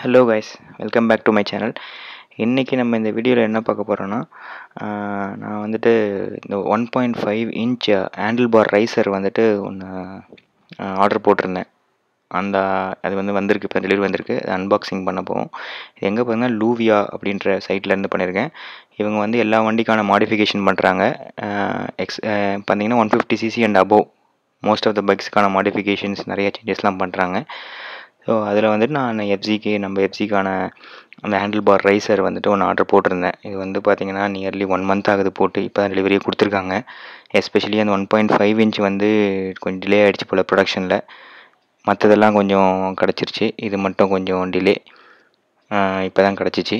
Hello guys welcome back to my channel இன்றைக்கி நம்ம இந்த வீடியோவில் என்ன பார்க்க போகிறோன்னா நான் வந்துட்டு இந்த one point five inch handle bar riser வந்துட்டு ஒன்று ஆர்டர் போட்டிருந்தேன் அந்த அது வந்து வந்திருக்கு இப்போ டெலிவரி வந்திருக்கு அன்பாக்சிங் பண்ண போவோம் எங்கே பார்த்தீங்கன்னா லூவியா அப்படின்ற சைட்லேருந்து பண்ணியிருக்கேன் இவங்க வந்து எல்லா வண்டிக்கான மாடிஃபிகேஷன் பண்ணுறாங்க எக்ஸ் பார்த்தீங்கன்னா one fifty CC and above most of the பைக்ஸுக்கான மாடிஃபிகேஷன்ஸ் நிறைய சேஞ்சஸ்லாம் பண்ணுறாங்க ஸோ அதில் வந்துட்டு நான் எஃப்சிக்கு நம்ம எஃப்சிக்கான அந்த ஹேண்டில் பார் ரைசர் வந்துட்டு ஒன்று ஆர்டர் போட்டிருந்தேன் இது வந்து பார்த்திங்கன்னா நியர்லி ஒன் மந்த் ஆகுது போட்டு இப்போ தான் டெலிவரியே கொடுத்துருக்காங்க எஸ்பெஷலி அந்த ஒன் பாயிண்ட் ஃபைவ் இன்ச் வந்து கொஞ்சம் டிலே ஆகிடுச்சு போல் ப்ரொடக்ஷனில் மற்றதெல்லாம் கொஞ்சம் கிடச்சிருச்சு இது மட்டும் கொஞ்சம் டிலே இப்போ தான் கிடச்சிச்சு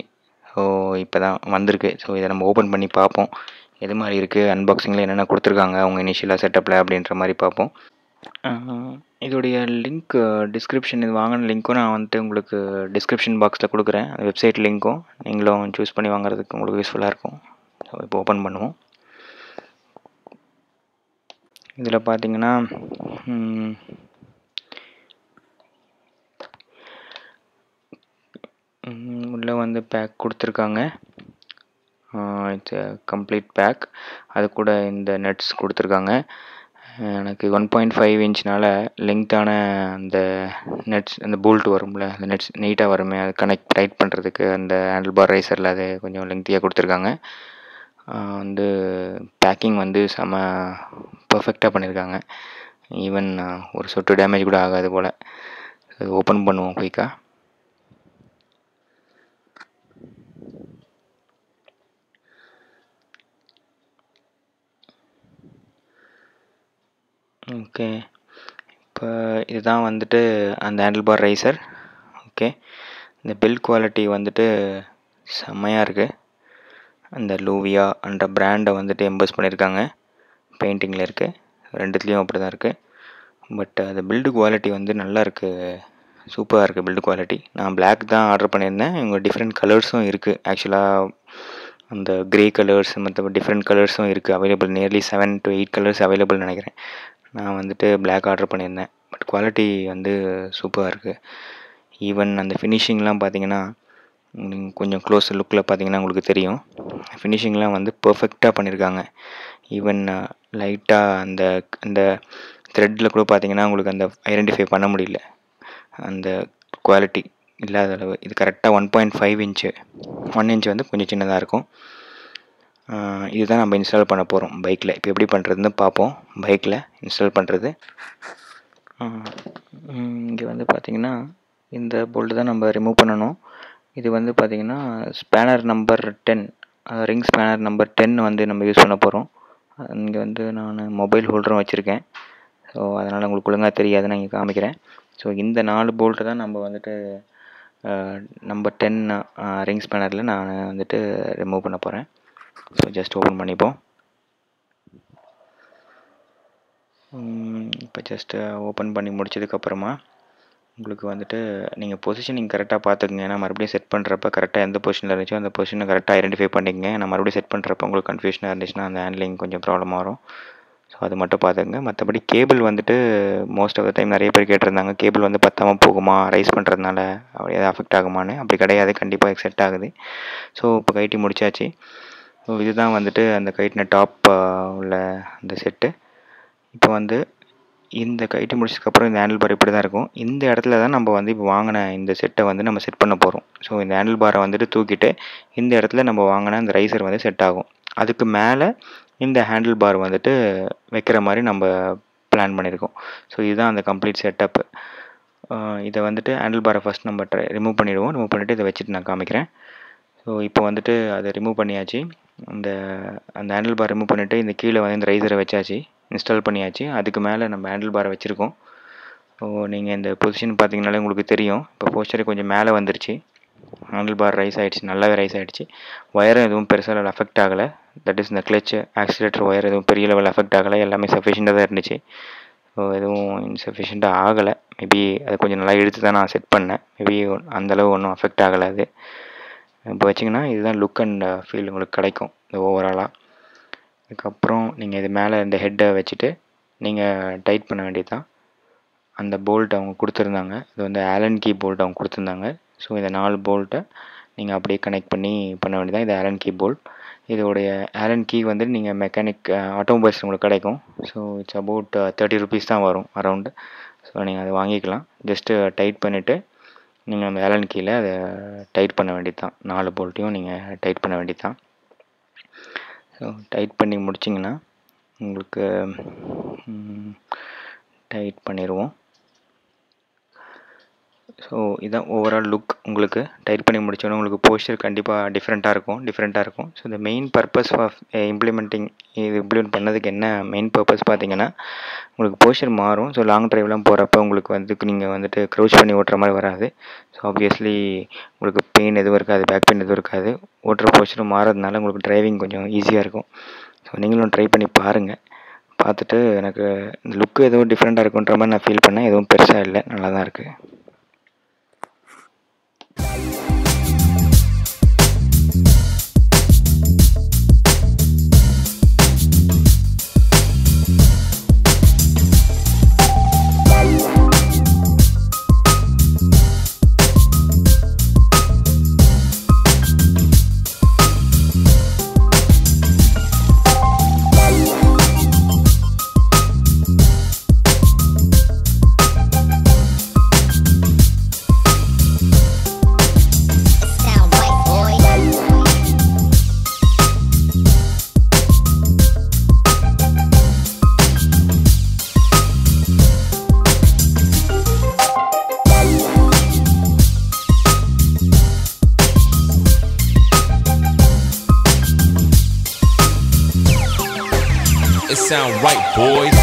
ஸோ இப்போ தான் வந்திருக்கு ஸோ இதை நம்ம ஓப்பன் பண்ணி பார்ப்போம் எது மாதிரி இருக்குது அன்பாக்சிங்கில் என்னென்ன கொடுத்துருக்காங்க அவங்க இனிஷியலாக செட்டப்பில் அப்படின்ற மாதிரி பார்ப்போம் இதோடைய லிங்க் டிஸ்கிரிப்ஷன் இது வாங்கின லிங்க்கும் நான் வந்துட்டு உங்களுக்கு டிஸ்கிரிப்ஷன் பாக்ஸில் கொடுக்குறேன் அந்த வெப்சைட் லிங்க்கும் நீங்களும் சூஸ் பண்ணி வாங்குறதுக்கு உங்களுக்கு யூஸ்ஃபுல்லாக இருக்கும் ஸோ இப்போ ஓப்பன் பண்ணுவோம் இதில் பார்த்தீங்கன்னா உள்ளே வந்து பேக் கொடுத்துருக்காங்க இட்ஸ் கம்ப்ளீட் பேக் அது கூட இந்த நட்ஸ் கொடுத்துருக்காங்க எனக்கு ஒன் பாயிண்ட் ஃபைவ் இன்ச்னால் லென்த்தான அந்த நெட்ஸ் அந்த போல்ட் வரும்ல அந்த நெட்ஸ் நீட்டாக வருமே அது கனெக்ட் டைட் பண்ணுறதுக்கு அந்த ஹேண்டில் பார் ரேசரில் அது கொஞ்சம் லெங்க்த்தியாக கொடுத்துருக்காங்க வந்து பேக்கிங் வந்து செம பர்ஃபெக்டாக பண்ணியிருக்காங்க ஈவன் ஒரு சொட்டு டேமேஜ் கூட ஆகாது போல் அது ஓப்பன் பண்ணுவோம் குயிக்காக ஓகே இப்போ இதுதான் வந்துட்டு அந்த ஹேண்டில் பார் ரைசர் ஓகே இந்த பில் குவாலிட்டி வந்துட்டு செம்மையாக இருக்குது அந்த லூவியா அந்த பிராண்டை வந்துட்டு எம்பஸ் பண்ணியிருக்காங்க பெயிண்டிங்கில் இருக்குது ரெண்டுத்துலேயும் அப்படி தான் இருக்குது பட் அந்த பில்டு குவாலிட்டி வந்து நல்லா இருக்குது சூப்பராக இருக்குது பில்டு குவாலிட்டி நான் பிளாக் தான் ஆர்டர் பண்ணியிருந்தேன் இவங்க டிஃப்ரெண்ட் கலர்ஸும் இருக்குது ஆக்சுவலாக அந்த க்ரே கலர்ஸ் மற்ற டிஃப்ரெண்ட் கலர்ஸும் இருக்குது available nearly seven to eight colours available நினைக்கிறேன் நான் வந்துட்டு பிளாக் ஆர்டர் பண்ணியிருந்தேன் பட் குவாலிட்டி வந்து சூப்பராக இருக்குது ஈவன் அந்த ஃபினிஷிங்லாம் பார்த்தீங்கன்னா கொஞ்சம் க்ளோஸ் லுக்கில் பார்த்தீங்கன்னா உங்களுக்கு தெரியும் ஃபினிஷிங்லாம் வந்து பர்ஃபெக்டாக பண்ணியிருக்காங்க ஈவன் லைட்டாக அந்த அந்த த்ரெட்டில் கூட பார்த்தீங்கன்னா உங்களுக்கு அந்த ஐடென்டிஃபை பண்ண முடியல அந்த குவாலிட்டி இல்லாத அளவு இது கரெக்டாக one point five inch one inch வந்து கொஞ்சம் சின்னதாக இருக்கும் இதுதான் நம்ம இன்ஸ்டால் பண்ண போகிறோம் பைக்கில் இப்போ எப்படி பண்ணுறதுன்னு பார்ப்போம் பைக்கில் இன்ஸ்டால் பண்ணுறது இங்கே வந்து பார்த்திங்கன்னா இந்த போல்ட்டு தான் நம்ம ரிமூவ் பண்ணணும் இது வந்து பார்த்திங்கன்னா spanner number ten ring spanner number ten வந்து நம்ம யூஸ் பண்ண போகிறோம் இங்கே வந்து நான் மொபைல் ஹோல்டரும் வச்சுருக்கேன் ஸோ அதனால் உங்களுக்கு ஒழுங்காக தெரியாதுன்னு நான் இங்கே காமிக்கிறேன் ஸோ இந்த நாலு போல்ட்டு தான் நம்ம வந்துட்டு நம்பர் டென் ரிங் ஸ்பேனரில் நான் வந்துட்டு ரிமூவ் பண்ண போகிறேன் ஸோ ஜஸ்ட் ஓப்பன் பண்ணிப்போம் இப்போ ஜஸ்ட்டு ஓப்பன் பண்ணி முடிச்சதுக்கப்புறமா உங்களுக்கு வந்துட்டு நீங்கள் பொசிஷனிங் கரெக்டாக பார்த்துக்குங்க ஏன்னா மறுபடியும் செட் பண்ணுறப்ப கரெக்டாக எந்த பொசிஷனில் இருந்துச்சோ அந்த பொசிஷனை கரெக்டாக ஐடென்டிஃபை பண்ணிக்கங்க ஏன்னா மறுபடியும் செட் பண்ணுறப்ப உங்களுக்கு கன்ஃபியூஷனாக இருந்துச்சுன்னா அந்த ஹேண்ட்லிங் கொஞ்சம் ப்ராப்ளம் வரும் ஸோ அது மட்டும் பார்த்துக்குங்க மற்றபடி கேபிள் வந்துட்டு மோஸ்ட் ஆஃப் த டைம் நிறைய பேர் கேட்டிருந்தாங்க கேபிள் வந்து பத்தாமல் போகுமா ரைஸ் பண்ணுறதுனால அப்படியே எதாவது அஃபெக்ட் ஆகுமானு அப்படி கிடையாது கண்டிப்பாக செட் ஆகுது ஸோ இப்போ கைட்டி முடிச்சாச்சு இதுதான் வந்துட்டு அந்த கைட்டின டாப் உள்ள அந்த செட்டு இப்போ வந்து இந்த கைட்டு முடிச்சதுக்கப்புறம் இந்த ஹேண்டில் பார் இப்படி தான் இருக்கும் இந்த இடத்துல தான் நம்ம வந்து இப்போ வாங்கின இந்த செட்டை வந்து நம்ம செட் பண்ண போகிறோம் ஸோ இந்த ஹேண்டில் பாரை வந்துட்டு தூக்கிட்டு இந்த இடத்துல நம்ம வாங்கின அந்த ரைசர் வந்து செட் ஆகும் அதுக்கு மேலே இந்த ஹேண்டில் பார் வந்துட்டு வைக்கிற மாதிரி நம்ம பிளான் பண்ணியிருக்கோம் ஸோ இதுதான் அந்த கம்ப்ளீட் செட்டப்பு இதை வந்துட்டு ஹேண்டில் பாரை ஃபஸ்ட் நம்ம ரிமூவ் பண்ணிடுவோம் ரிமூவ் பண்ணிவிட்டு இதை வச்சுட்டு நான் காமிக்கிறேன் ஸோ இப்போ வந்துட்டு அதை ரிமூவ் பண்ணியாச்சு அந்த அந்த ஹேண்டில் பார் ரிமூவ் பண்ணிவிட்டு இந்த கீழே வந்து இந்த ரைஸரை வச்சாச்சு இன்ஸ்டால் பண்ணியாச்சு அதுக்கு மேலே நம்ம ஹேண்டில் பாரை வச்சுருக்கோம் ஸோ நீங்கள் இந்த பொசிஷன் பார்த்தீங்கனாலே உங்களுக்கு தெரியும் இப்போ போஸ்டர் கொஞ்சம் மேலே வந்துருச்சு ஹேண்டில் பார் ரைஸ் ஆகிடுச்சு நல்லாவே ரைஸ் ஆகிடுச்சு ஒயரும் எதுவும் பெருசாக லெவல் அஃபெக்ட் ஆகலை தட் இஸ் இந்த கிளச் ஆக்சிலேட்டர் ஒயர் எதுவும் பெரிய லெவல் அஃபெக்ட் ஆகலை எல்லாமே சஃபிஷியண்ட்டாக தான் இருந்துச்சு ஸோ எதுவும் இன்சஃபிஷியண்ட்டாக ஆகலை மேபி அது கொஞ்சம் நல்லா எடுத்து தான் நான் செட் பண்ணேன் மேபி அந்தளவு ஒன்றும் அஃபெக்ட் ஆகலை அது இப்போ வச்சிங்கன்னா இதுதான் லுக் அண்ட் ஃபீல் உங்களுக்கு கிடைக்கும் இந்த ஓவராலாக அதுக்கப்புறம் நீங்கள் இது மேலே இந்த ஹெட்டை வச்சுட்டு நீங்கள் டைட் பண்ண வேண்டியது தான் அந்த போல்ட் அவங்க கொடுத்துருந்தாங்க இது வந்து ஆலன் கீ போல்ட் அவங்க கொடுத்துருந்தாங்க ஸோ இந்த நாலு போல்ட்டை நீங்கள் அப்படியே கனெக்ட் பண்ணி பண்ண வேண்டியது தான் இது ஆலன் கீ போல்ட் இதோடைய ஆலன் கீ வந்து நீங்கள் மெக்கானிக் ஆட்டோமொபைல்ஸ் உங்களுக்கு கிடைக்கும் so it's about thirty rupees தான் வரும் அரௌண்டு ஸோ நீங்கள் அதை வாங்கிக்கலாம் ஜஸ்ட்டு டைட் uh, பண்ணிவிட்டு நீங்கள் அந்த வேலன் கீழே அதை டைட் பண்ண வேண்டியது தான் நாலு போல்ட்டையும் நீங்கள் டைட் பண்ண வேண்டியது தான் ஸோ டைட் பண்ணி முடிச்சிங்கன்னா உங்களுக்கு டைட் பண்ணிடுவோம் ஸோ இதுதான் ஓவரால் லுக் உங்களுக்கு டைட் பண்ணி முடிச்சோன்னா உங்களுக்கு போஸ்டர் கண்டிப்பாக டிஃப்ரெண்ட்டாக இருக்கும் டிஃப்ரெண்ட்டாக இருக்கும் ஸோ இந்த மெயின் பர்பஸ் ஆஃப் இம்ப்ளிமெண்டிங் இது இம்ப்ளிமெண்ட் பண்ணதுக்கு என்ன மெயின் பர்பஸ் பார்த்தீங்கன்னா உங்களுக்கு போஸ்டர் மாறும் ஸோ லாங் ட்ரைவ்லாம் போகிறப்ப உங்களுக்கு வந்து நீங்கள் வந்துட்டு க்ரௌச் பண்ணி ஓட்டுற மாதிரி வராது ஸோ ஆப்வியஸ்லி உங்களுக்கு பெயின் எதுவும் இருக்காது பேக் பெயின் எதுவும் இருக்காது ஓட்டுற போஸ்டரும் மாறதுனால உங்களுக்கு ட்ரைவிங் கொஞ்சம் ஈஸியாக இருக்கும் ஸோ நீங்களும் ட்ரை பண்ணி பாருங்கள் பார்த்துட்டு எனக்கு இந்த லுக்கு எதுவும் டிஃப்ரெண்ட்டாக இருக்குன்ற மாதிரி நான் ஃபீல் பண்ணேன் எதுவும் பெருசாக இல்லை நல்லா தான் இருக்குது sound right, boys.